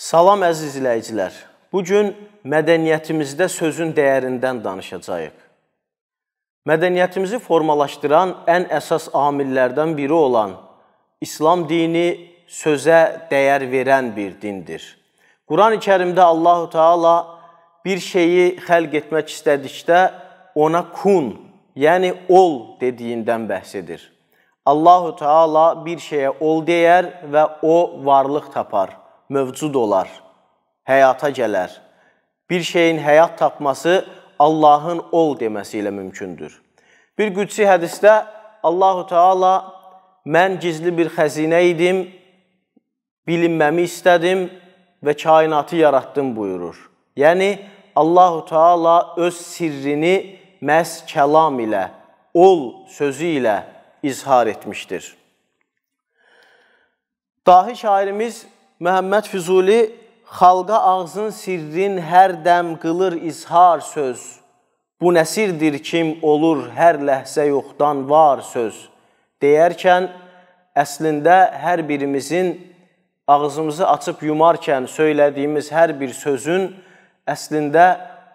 Salam əziz izləyicilər. Bu gün mədəniyyətimizdə sözün dəyərindən danışacağıq. Mədəniyyətimizi formalaşdıran ən əsas amillərdən biri olan İslam dini sözə dəyər verən bir dindir. Qurani-Kərimdə Allahu Taala bir şeyi xəlq etmək istədikdə ona kun, yəni ol dediyindən bəhs edir. Allahu Teala bir şeyə ol deyər və o varlıq tapar, mövcud olar, həyata gələr. Bir şeyin həyat tapması Allahın ol deməsi ilə mümkündür. Bir qüdsi hədisdə Allahu Teala mən gizli bir xəzinə idim, bilinməmi istədim və kainatı yaratdım buyurur. Yəni Allahu Teala öz sirrini məs kəlam ilə, ol sözü ilə izhar etmişdir. Dahi şairimiz Məhəmməd Füzuli xalqa ağzın sirrin hər dəm qılır izhar söz. Bu nəsirdir kim olur hər ləhzə yoxdan var söz. Deyərkən əslində hər birimizin ağzımızı açıb yumarkən söylədiyimiz hər bir sözün əslində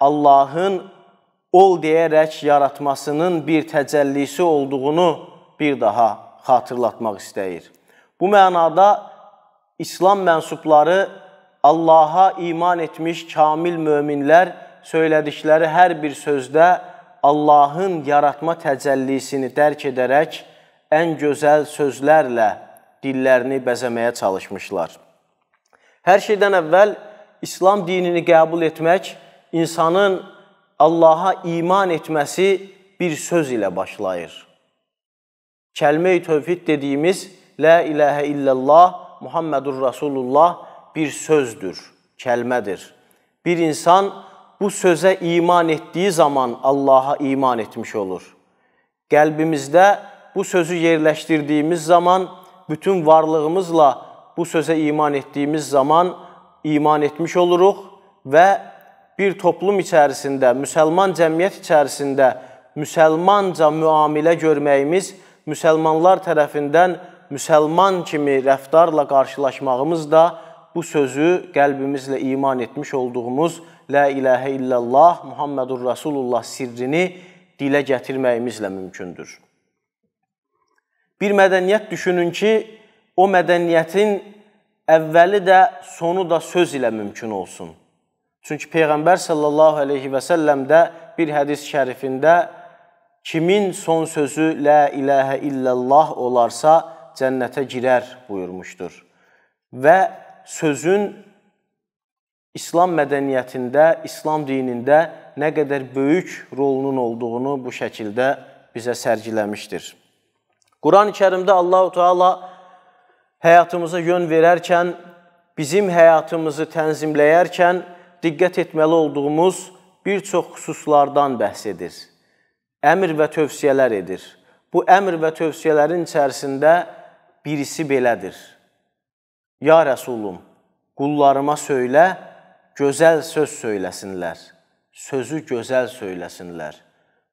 Allahın ol deyərək yaratmasının bir təcəllisi olduğunu bir daha xatırlatmaq istəyir. Bu mənada İslam mənsubları Allaha iman etmiş kamil möminlər söylədikləri hər bir sözdə Allahın yaratma təcəllisini dərk edərək ən gözəl sözlərlə dillərini bəzəməyə çalışmışlar. Hər şeydən əvvəl İslam dinini qəbul etmək insanın Allaha iman etməsi bir söz ilə başlayır kəlmə-i tövhid dediyimiz La ilahə illallah Muhammedur Rasulullah bir sözdür, kəlmədir. Bir insan bu sözə iman etdiyi zaman Allaha iman etmiş olur. Qəlbimizdə bu sözü yerləşdirdiyimiz zaman bütün varlığımızla bu sözə iman etdiyimiz zaman iman etmiş oluruq və bir toplum içərisində, müsəlman cəmiyyət içərisində müsəlmanca müamilə görməyimiz müsəlmanlar tərəfindən müsəlman kimi rəftarla qarşılaşmağımız da bu sözü qəlbimizlə iman etmiş olduğumuz La ilahə illallah Muhammedur Rasulullah sirrini dilə gətirməyimizlə mümkündür. Bir mədəniyyət düşünün ki, o mədəniyyətin əvvəli də, sonu da söz ilə mümkün olsun. Çünki Peyğəmbər sallallahu əleyhi və səlləm də bir hədis şərifində Kimin son sözü la ilahe illallah olarsa cənnətə girər buyurmuşdur. Və sözün İslam mədəniyyətində, İslam dinində nə qədər böyük rolunun olduğunu bu şəkildə bizə sərgiləmişdir. Quran-ı Kərimdə Allahu Teala həyatımıza yön verərkən, bizim həyatımızı tənzimləyərkən diqqət etməli olduğumuz bir çox xüsuslardan bəhs edir əmr və tövsiyələr edir. Bu əmr və tövsiyələrin içərisində birisi belədir. Ya Rəsulum, qullarıma söylə, gözəl söz söyləsinlər. Sözü gözəl söyləsinlər.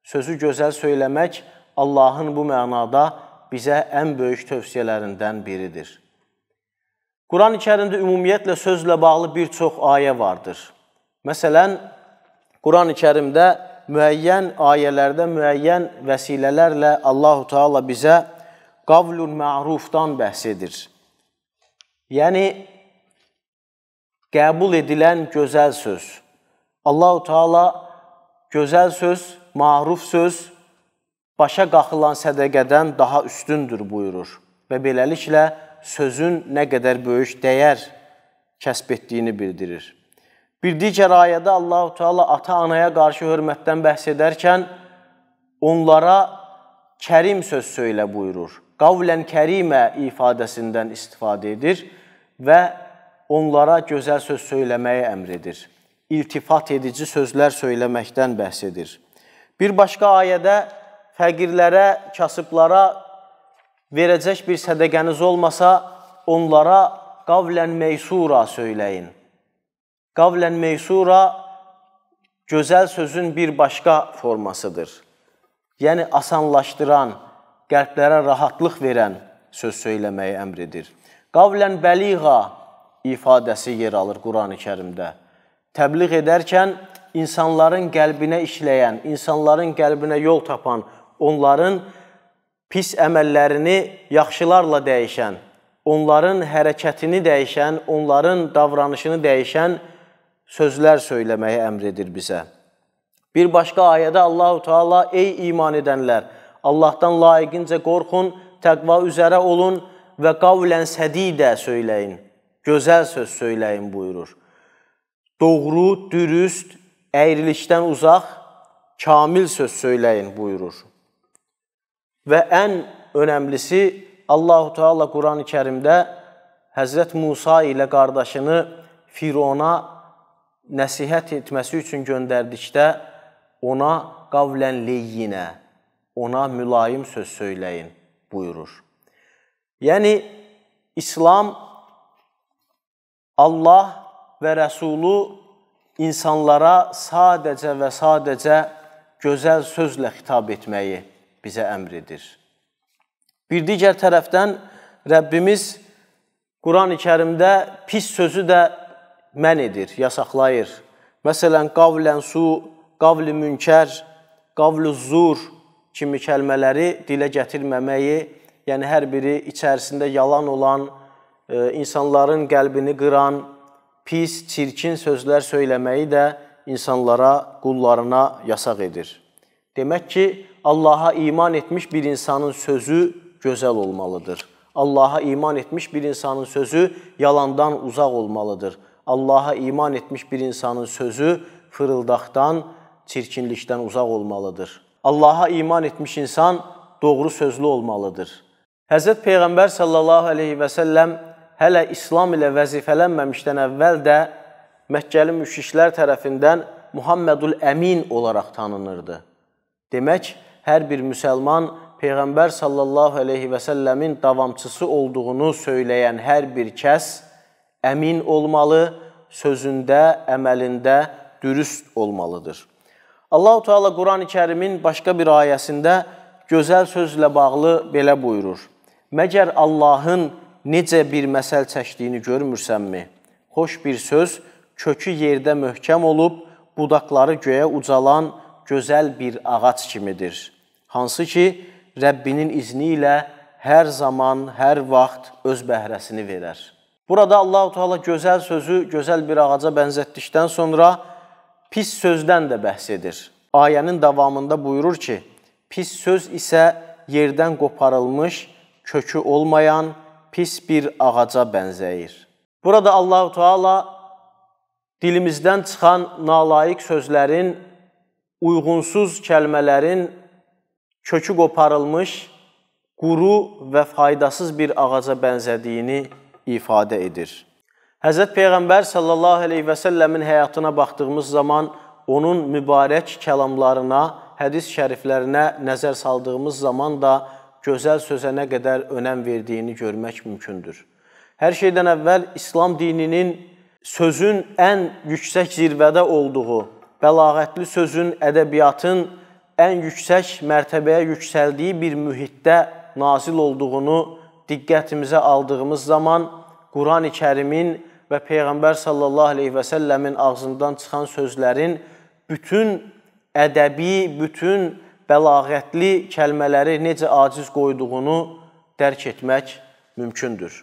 Sözü gözəl söyləmək Allahın bu mənada bizə ən böyük tövsiyələrindən biridir. Quran-ı Kərimdə ümumiyyətlə sözlə bağlı bir çox ayə vardır. Məsələn, Quran-ı Kərimdə müəyyən ayələrdə, müəyyən vəsilələrlə Allahu Teala bizə qavlun mərufdan bəhs edir. Yəni qəbul edilən gözəl söz. Allahu Teala gözəl söz, məruf söz başa qaxılan sədaqədən daha üstündür buyurur və beləliklə sözün nə qədər böyük dəyər kəsb etdiyini bildirir. Bir digər ayədə Allahu Teala ata-anaya qarşı hörmətdən bəhs edərkən onlara kərim söz söylə buyurur. Qavlən kərimə ifadəsindən istifadə edir və onlara gözəl söz söyləməyi əmr edir. İltifat edici sözlər söyləməkdən bəhs edir. Bir başqa ayədə fəqirlərə, kasıblara verəcək bir sədəqəniz olmasa, onlara qavlən meysura söyləyin Qavlən meysura gözəl sözün bir başqa formasıdır. Yəni asanlaşdıran, qəlblərə rahatlıq verən söz söyləməyi əmr edir. Qavlən bəliğa ifadəsi yer alır Qurani-Kərimdə. Təbliğ edərkən insanların qəlbinə işləyən, insanların qəlbinə yol tapan, onların pis əməllərini yaxşılarla dəyişən, onların hərəkətini dəyişən, onların davranışını dəyişən sözlər söyləməyi əmr edir bizə. Bir başqa ayədə Allahu Taala ey iman edənlər, Allahdan layiqincə qorxun, təqva üzərə olun və qavlən sədidə söyləyin. Gözəl söz söyləyin buyurur. Doğru, dürüst, əyrilikdən uzaq, kamil söz söyləyin buyurur. Və ən önəmlisi Allahu Teala Qurani-Kərimdə Həzrət Musa ilə qardaşını Firona nəsihət etməsi üçün göndərdikdə ona qavlən leyyinə, ona mülayim söz söyləyin buyurur. Yəni İslam Allah və Rəsulu insanlara sadəcə və sadəcə gözəl sözlə xitab etməyi bizə əmr edir. Bir digər tərəfdən Rəbbimiz Qurani-Kərimdə pis sözü də mən edir, yasaqlayır. Məsələn, qavlən su, qavli münkər, qavlu zur kimi kəlmələri dilə gətirməməyi, yəni hər biri içərisində yalan olan, e, insanların qəlbini qıran, pis, çirkin sözlər söyləməyi də insanlara, qullarına yasaq edir. Demək ki, Allaha iman etmiş bir insanın sözü gözəl olmalıdır. Allaha iman etmiş bir insanın sözü yalandan uzaq olmalıdır. Allaha iman etmiş bir insanın sözü fırıldaqdan, çirkinlikdən uzaq olmalıdır. Allaha iman etmiş insan doğru sözlü olmalıdır. Həzrət Peyğəmbər sallallahu əleyhi və səlləm hələ İslam ilə vəzifələnməmişdən əvvəl də Məkkəli müşriklər tərəfindən Muhammedul Əmin olaraq tanınırdı. Demək, hər bir müsəlman Peyğəmbər sallallahu əleyhi və səlləmin davamçısı olduğunu söyləyən hər bir kəs əmin olmalı, sözündə, əməlində dürüst olmalıdır. Allahu Teala Qurani-Kərimin başqa bir ayəsində gözəl sözlə bağlı belə buyurur: Məgər Allahın necə bir məsəl çəkdiyini görmürsənmi? Xoş bir söz kökü yerdə möhkəm olub, budaqları göyə ucalan gözəl bir ağac kimidir. Hansı ki, Rəbbinin izni ilə hər zaman, hər vaxt öz bəhrəsini verər. Burada Allahu Teala gözəl sözü gözəl bir ağaca bənzətdikdən sonra pis sözdən də bəhs edir. Ayənin davamında buyurur ki: "Pis söz isə yerdən qoparılmış, kökü olmayan pis bir ağaca bənzəyir." Burada Allahu Teala dilimizdən çıxan nalayiq sözlərin, uyğunsuz kəlmələrin kökü qoparılmış, quru və faydasız bir ağaca bənzədiyini ifadə edir. Həzrət Peyğəmbər sallallahu əleyhi və səlləmin həyatına baxdığımız zaman onun mübarək kəlamlarına, hədis şəriflərinə nəzər saldığımız zaman da gözəl sözə nə qədər önəm verdiyini görmək mümkündür. Hər şeydən əvvəl İslam dininin sözün ən yüksək zirvədə olduğu, bəlağətli sözün, ədəbiyyatın ən yüksək mərtəbəyə yüksəldiyi bir mühitdə nazil olduğunu diqqətimizə aldığımız zaman Qurani Kərimin və Peyğəmbər sallallahu aleyhi və səlləmin ağzından çıxan sözlərin bütün ədəbi, bütün bəlağətli kəlmələri necə aciz qoyduğunu dərk etmək mümkündür.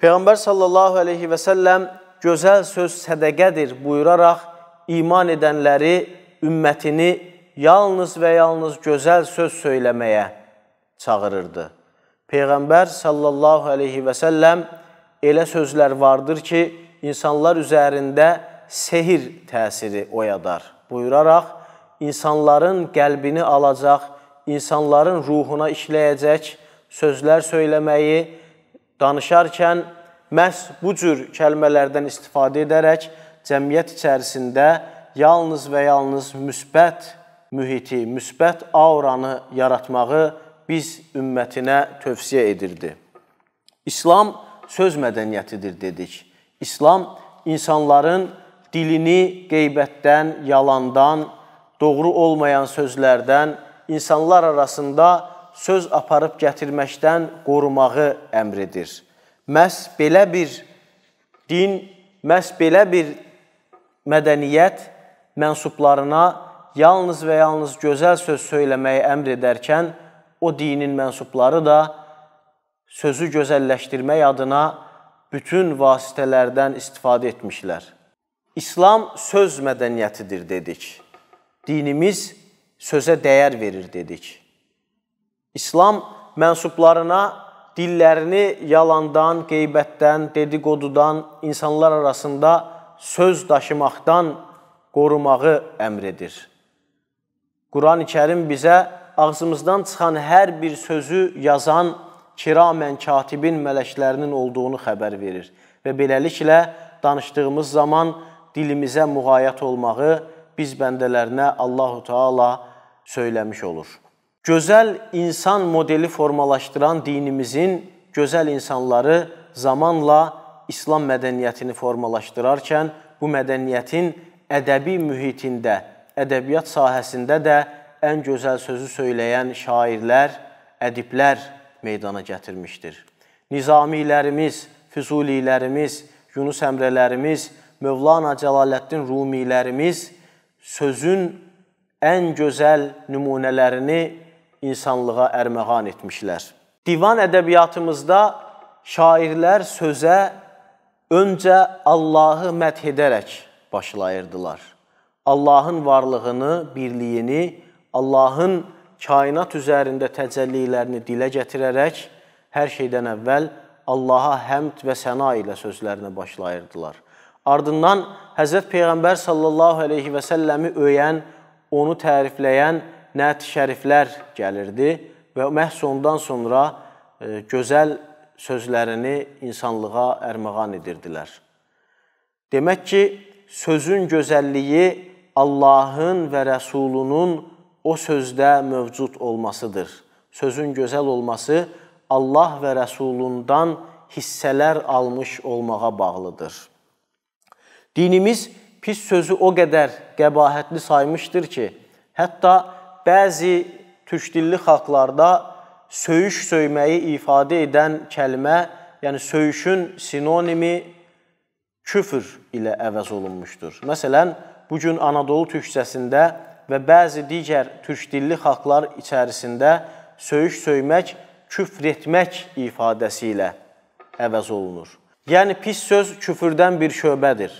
Peyğəmbər sallallahu aleyhi və səlləm gözəl söz sədəqədir buyuraraq iman edənləri, ümmətini yalnız və yalnız gözəl söz söyləməyə çağırırdı. Peyğəmbər sallallahu əleyhi və səlləm elə sözlər vardır ki, insanlar üzərində sehir təsiri oyadar. Buyuraraq insanların qəlbini alacaq, insanların ruhuna işləyəcək sözlər söyləməyi danışarkən məhz bu cür kəlmələrdən istifadə edərək cəmiyyət içərisində yalnız və yalnız müsbət mühiti, müsbət auranı yaratmağı biz ümmətinə tövsiyə edirdi. İslam söz mədəniyyətidir dedik. İslam insanların dilini qeybətdən, yalandan, doğru olmayan sözlərdən, insanlar arasında söz aparıb gətirməkdən qorumağı əmr edir. Məs belə bir din, məs belə bir mədəniyyət mənsublarına yalnız və yalnız gözəl söz söyləməyi əmr edərkən o dinin mənsubları da sözü gözəlləşdirmək adına bütün vasitələrdən istifadə etmişlər. İslam söz mədəniyyətidir dedik. Dinimiz sözə dəyər verir dedik. İslam mənsublarına dillərini yalandan, qeybətdən, dediqodudan, insanlar arasında söz daşımaqdan qorumağı əmr edir. Quran-ı Kərim bizə ağzımızdan çıxan hər bir sözü yazan kiramən katibin mələklərinin olduğunu xəbər verir və beləliklə danışdığımız zaman dilimizə muğayət olmağı biz bəndələrinə Allahu Taala söyləmiş olur. Gözəl insan modeli formalaşdıran dinimizin gözəl insanları zamanla İslam mədəniyyətini formalaşdırarkən bu mədəniyyətin ədəbi mühitində, ədəbiyyat sahəsində də ən gözəl sözü söyləyən şairlər, ədiblər meydana gətirmişdir. Nizamilərimiz, Füzulilərimiz, Yunus Əmrələrimiz, Mövlana Cəlaləddin Rumilərimiz sözün ən gözəl nümunələrini insanlığa ərməğan etmişlər. Divan ədəbiyyatımızda şairlər sözə öncə Allahı mədh edərək başlayırdılar. Allahın varlığını, birliyini, Allahın kainat üzərində təcəllilərini dilə gətirərək hər şeydən əvvəl Allaha həmd və səna ilə sözlərinə başlayırdılar. Ardından Həzrət Peyğəmbər sallallahu əleyhi və səlləmi öyən, onu tərifləyən nəti şəriflər gəlirdi və məhz ondan sonra e, gözəl sözlərini insanlığa ərmağan edirdilər. Demək ki, sözün gözəlliyi Allahın və Rəsulunun o sözdə mövcud olmasıdır. Sözün gözəl olması Allah və Rəsulundan hissələr almış olmağa bağlıdır. Dinimiz pis sözü o qədər qəbahətli saymışdır ki, hətta bəzi türk dilli xalqlarda söyüş söyməyi ifadə edən kəlmə, yəni söyüşün sinonimi küfr ilə əvəz olunmuşdur. Məsələn, bu gün Anadolu türkçəsində və bəzi digər türk dilli xalqlar içərisində söyüş söymək, küfr etmək ifadəsi ilə əvəz olunur. Yəni pis söz küfrdən bir şöbədir.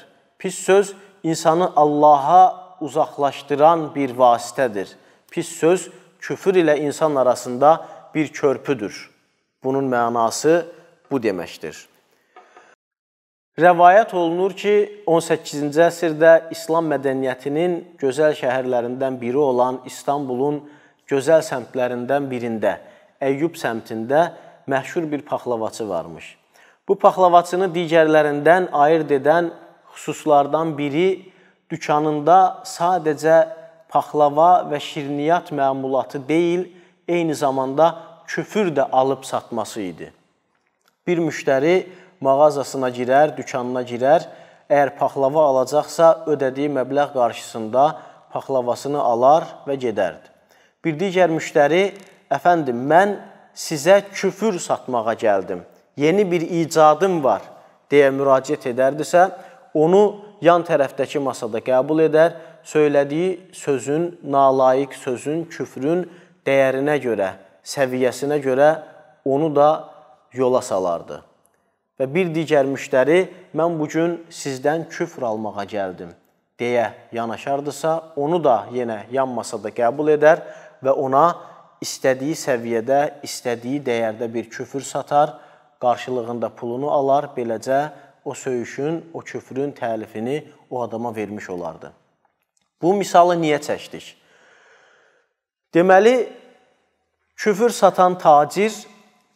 Pis söz insanı Allah'a uzaqlaşdıran bir vasitədir. Pis söz küfr ilə insan arasında bir körpüdür. Bunun mənası bu deməkdir. Rəvayət olunur ki, 18-ci əsrdə İslam mədəniyyətinin gözəl şəhərlərindən biri olan İstanbulun gözəl səmtlərindən birində, Əyyub səmtində məşhur bir paxlavacı varmış. Bu paxlavacını digərlərindən ayırd edən xüsuslardan biri dükanında sadəcə paxlava və şirniyyat məmulatı deyil, eyni zamanda köfür də alıb satması idi. Bir müştəri mağazasına girər, dükanına girər. Əgər paxlava alacaqsa, ödədiyi məbləğ qarşısında paxlavasını alar və gedərdi. Bir digər müştəri, əfəndim, mən sizə küfür satmağa gəldim, yeni bir icadım var deyə müraciət edərdisə, onu yan tərəfdəki masada qəbul edər, söylədiyi sözün, nalayiq sözün, küfrün dəyərinə görə, səviyyəsinə görə onu da yola salardı. Və bir digər müştəri mən bu gün sizdən küfr almağa gəldim deyə yanaşardısa, onu da yenə yanmasa da qəbul edər və ona istədiyi səviyyədə, istədiyi dəyərdə bir küfür satar, qarşılığında pulunu alar, beləcə o söyüşün, o küfrün təlifini o adama vermiş olardı. Bu misalı niyə çəkdik? Deməli, küfür satan tacir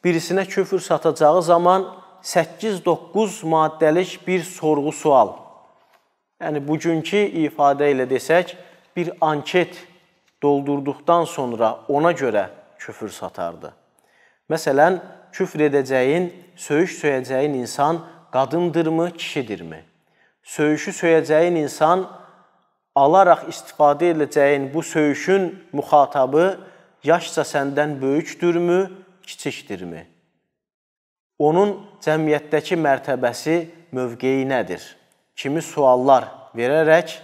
birisinə küfür satacağı zaman 8-9 maddəlik bir sorğu-sual. Yəni bugünkü ifadə ilə desək, bir anket doldurduqdan sonra ona görə küfür satardı. Məsələn, küfr edəcəyin, söyüş söyəcəyin insan qadındırmı, kişidirmi? Söyüşü söyəcəyin insan alaraq istifadə edəcəyin bu söyüşün müxatabı yaşca səndən böyükdürmü, kiçikdirmi? onun cəmiyyətdəki mərtəbəsi, mövqeyi nədir? Kimi suallar verərək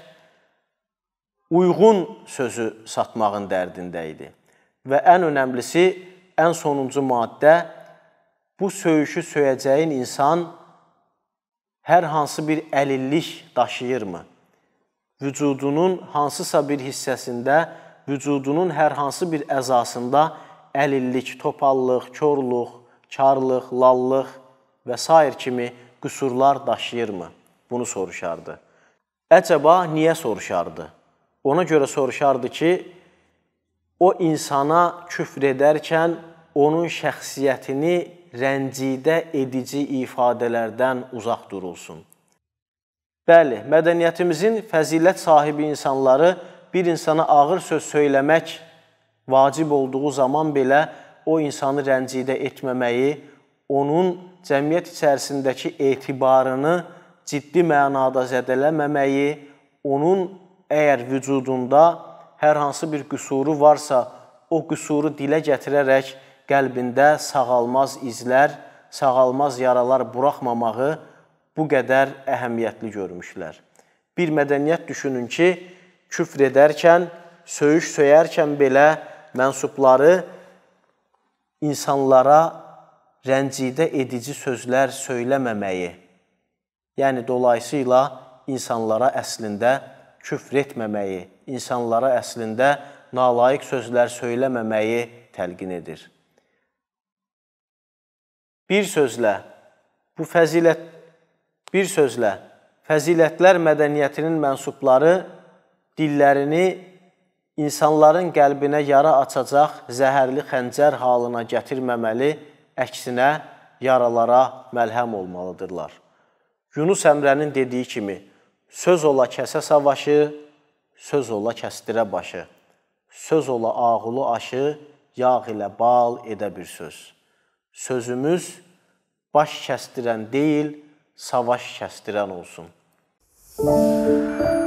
uyğun sözü satmağın dərdində idi. Və ən önəmlisi, ən sonuncu maddə bu söyüşü söyəcəyin insan hər hansı bir əlillik daşıyırmı? Vücudunun hansısa bir hissəsində, vücudunun hər hansı bir əzasında əlillik, topallıq, körluq, karlıq, lallıq və s. kimi qüsurlar daşıyırmı? Bunu soruşardı. Əcəba niyə soruşardı? Ona görə soruşardı ki, o insana küfr edərkən onun şəxsiyyətini rəncidə edici ifadələrdən uzaq durulsun. Bəli, mədəniyyətimizin fəzilət sahibi insanları bir insana ağır söz söyləmək vacib olduğu zaman belə o insanı rəncidə etməməyi, onun cəmiyyət içərisindəki etibarını ciddi mənada zədələməməyi, onun əgər vücudunda hər hansı bir qüsuru varsa, o qüsuru dilə gətirərək qəlbində sağalmaz izlər, sağalmaz yaralar buraxmamağı bu qədər əhəmiyyətli görmüşlər. Bir mədəniyyət düşünün ki, küfr edərkən, söyüş söyərkən belə mənsubları insanlara rəncidə edici sözlər söyləməməyi, yəni dolayısıyla insanlara əslində küfr etməməyi, insanlara əslində nalayiq sözlər söyləməməyi təlqin edir. Bir sözlə bu fəzilət bir sözlə fəzilətlər mədəniyyətinin mənsubları dillərini insanların qəlbinə yara açacaq zəhərli xəncər halına gətirməməli, əksinə yaralara məlhəm olmalıdırlar. Yunus Əmrənin dediyi kimi, söz ola kəsə savaşı, söz ola kəstirə başı, söz ola ağulu aşı, yağ ilə bal edə bir söz. Sözümüz baş kəstirən deyil, savaş kəstirən olsun. Müzik